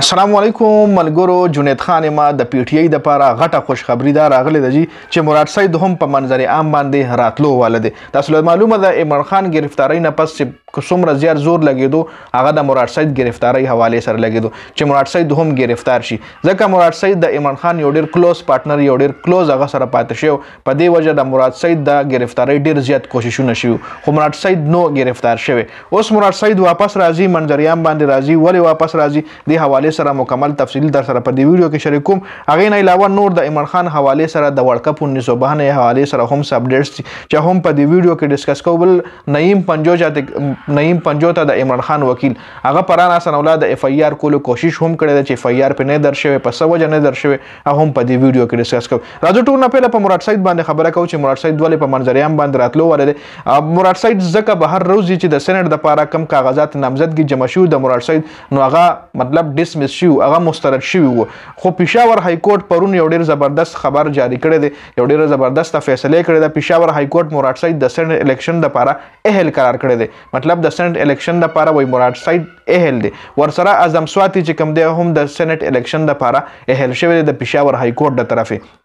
السلام علیکم ملګرو جنید خان ما د پی ټی آی د پاره غټه خوشخبری دا راغله ده چې مراد سید هم په منظر عام باندې راتلو والده تاسو له معلومه ده عمران خان گرفتاری نه پس چې څومره زیات زور لګیدو هغه د مراد سید گرفتاری حواله سره لګیدو چې مراد سید هم گرفتار شي ځکه مراد سید د عمران خان یو ډیر کلوز پارټنر یو ډیر کلوز هغه سره پاتې شو په دې وجه د مراد سید د گرفتاری ډیر زیات کوششونه شو خو مراد سید نو گرفتار شوه اوس مراد سید واپس راځي منظر عام باندې راځي ولی واپس راځي د حواله حواله سره مکمل تفصیل در سره په دی ویډیو کې شریک کوم هغه نه علاوه نور د عمران خان حواله سره د ورلد کپ 1992 حواله سره هم سب اپډیټس چې هم په دی ویډیو کې ډیسکس کوبل نعیم پنجو چې نعیم پنجو ته د عمران خان وکیل هغه پرانا سن اولاد اف ای آر کولو کوشش هم کړی چې اف ای آر په نه درشوي په سوجه نه درشوي هم په دی ویډیو کې ډیسکس کوو راځو ټول نه پیله په مراد سید باندې خبره کوو چې مراد سید ولې په منځريام باندې راتلو ولر مراد سید زکه به هر روز چې د سینټ د پاره کم کاغذات نامزدګي جمع شو د مراد سید نو هغه مطلب ډیس ډیسمس شي هغه مسترد شوی وو خو پېښور های کورټ پرون یو ډیر زبردست خبر جاری کړی دی یو ډیر زبردست فیصله کړی دی پېښور های کورټ مراد سید د سند الیکشن لپاره اهل قرار کړی دی مطلب د سند الیکشن لپاره وای مراد سید اهل دی ورسره اعظم سواتی چې کوم دی هم د سنټ الیکشن لپاره اهل شوی دی د پېښور های کورټ د طرفه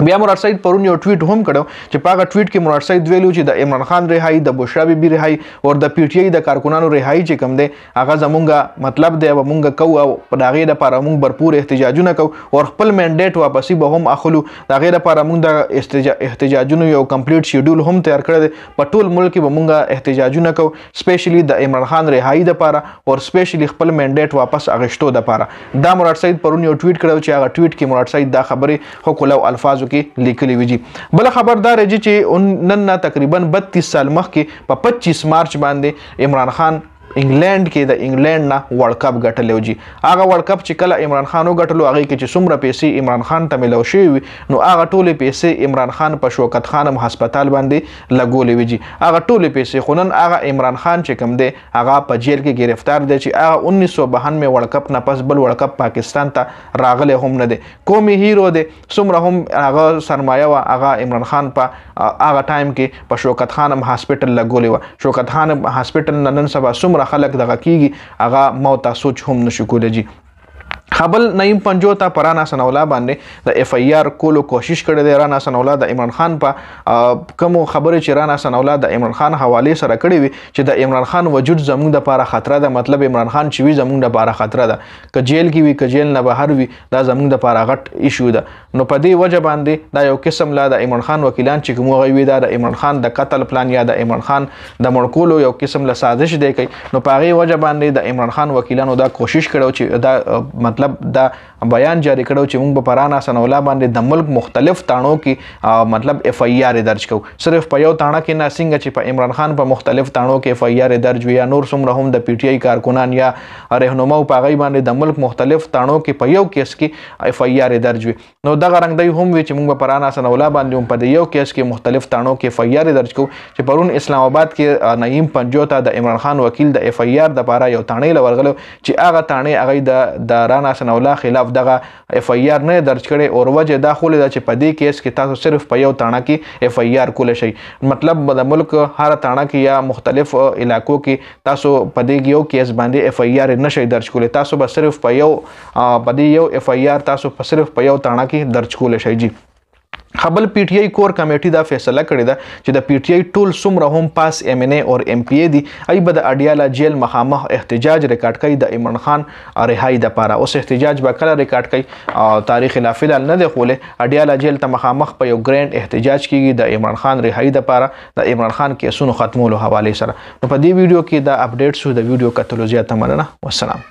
بیا مراد سعید پرون یو ټویټ هم کړو چې پاغه ټویټ کې مراد سعید ویلو چې د عمران خان رهایی د بشرا بیبي رهایی او د پی ټی آی د کارکونانو رهایی چې کم دی هغه زمونږه مطلب دی او مونږه کو او په داغه لپاره مونږ برپور احتجاجونه کو او خپل منډیټ واپسی به هم اخلو داغه لپاره مونږ د احتجاجونو یو کمپلیټ شیډول هم تیار کړی په ټول ملک به مونږه احتجاجونه کو سپیشلی د عمران خان رهایی د لپاره او سپیشلی خپل منډیټ واپس اغشتو د لپاره دا مراد سعید پرون یو ټویټ کړو چې هغه ټویټ کې مراد سعید دا خبره خو کولو الفاظ تاسو کې لیکلې ویږي بل خبردار دی چې نن نه تقریبا 32 سال مخکې په 25 مارچ باندې عمران خان انګلند کې د انګلند نه ورلد کپ ګټلو جی هغه ورلد کپ چې کله عمران خان وګټلو هغه کې چې څومره پیسې عمران خان ته ملو شي نو هغه ټوله پیسې عمران خان په شوکت خان هم هسپتال باندې لګولې وی جی هغه ټوله پیسې خونن هغه عمران خان چې کوم دی هغه په جیل کې گرفتار دی چې هغه 1992 ورلد کپ نه پس بل ورلد کپ پاکستان ته راغله هم نه دی قومي هیرو دی څومره هم هغه سرمایه وا هغه عمران خان په هغه ټایم کې په شوکت خان هم هسپتال لګولې و شوکت خان هسپتال نن سبا څومره څومره خلک دغه کیږي هغه مو تاسو هم نشو کولای جی خبل نعیم پنجو ته پر رانا سنولا باندې د اف ای آر کولو کوشش کړی دی رانا سنولا د عمران خان په کوم خبره چې رانا سنولا د عمران خان حواله سره کړی وي چې د عمران خان وجود زموږ د لپاره خطر ده مطلب عمران خان چې وی زموږ د لپاره خطر ده ک جیل کې وي ک جیل نه بهر وي دا زموږ د لپاره غټ ایشو ده نو په دې وجه باندې دا یو قسم لا د عمران خان وکیلان چې کوم غوي دا د عمران خان د قتل پلان یا د عمران خان د مړکولو یو قسم له سازش دی کوي نو په هغه وجه باندې د عمران خان وکیلانو دا کوشش کړو چې دا मतलब द بیان جاری کړو چې موږ په پرانا سنولا باندې د ملک مختلف تانو کې مطلب اف ای آر درج کو صرف په یو تانه کې نه څنګه چې په عمران خان په مختلف تانو کې اف ای آر درج وي یا نور څومره هم د پی ټی آی کارکونان یا رهنما په غي باندې د ملک مختلف تانو کې په یو کیس کې اف ای آر درج وي نو دغه رنگ دی هم وی چې موږ په پرانا سنولا باندې هم په یو کیس کې مختلف تانو کې اف ای آر درج کو چې پرون اسلام آباد کې نعیم پنجو ته د عمران خان وکیل د اف ای آر د لپاره یو تانه لورغلو چې هغه تانه هغه د دارانا سنولا خلاف دغه اف ای آر نه درج کړي او وجه دا خو لیدا چې په دې کیس کې تاسو صرف په یو تاڼه کې اف ای آر کول شي مطلب د ملک هر تاڼه کې یا مختلف علاقو کې تاسو په دې یو کیس باندې اف ای آر نشي درج کول تاسو به صرف په یو په دې یو اف ای آر تاسو په صرف په یو تاڼه کې درج کول شي جی خپل پی ټ آی کور کمیټي دا فیصله کړې ده چې د پی ټ آی ټول څومره هم پاس ایم ان ای او ایم پی ای دي ای به د اډیالا جیل مخامخ احتجاج ریکارډ کړي د عمران خان رهایی د پاره اوس احتجاج به کله ریکارډ کړي تاریخ لا فلال نه دی خوله اډیالا جیل ته مخامخ په یو ګرینډ احتجاج کیږي د عمران خان رهایی د پاره د عمران خان کیسونو ختمولو حواله سره په دې ویډیو کې دا اپډیټ شو د ویډیو کتلو زیاته مننه والسلام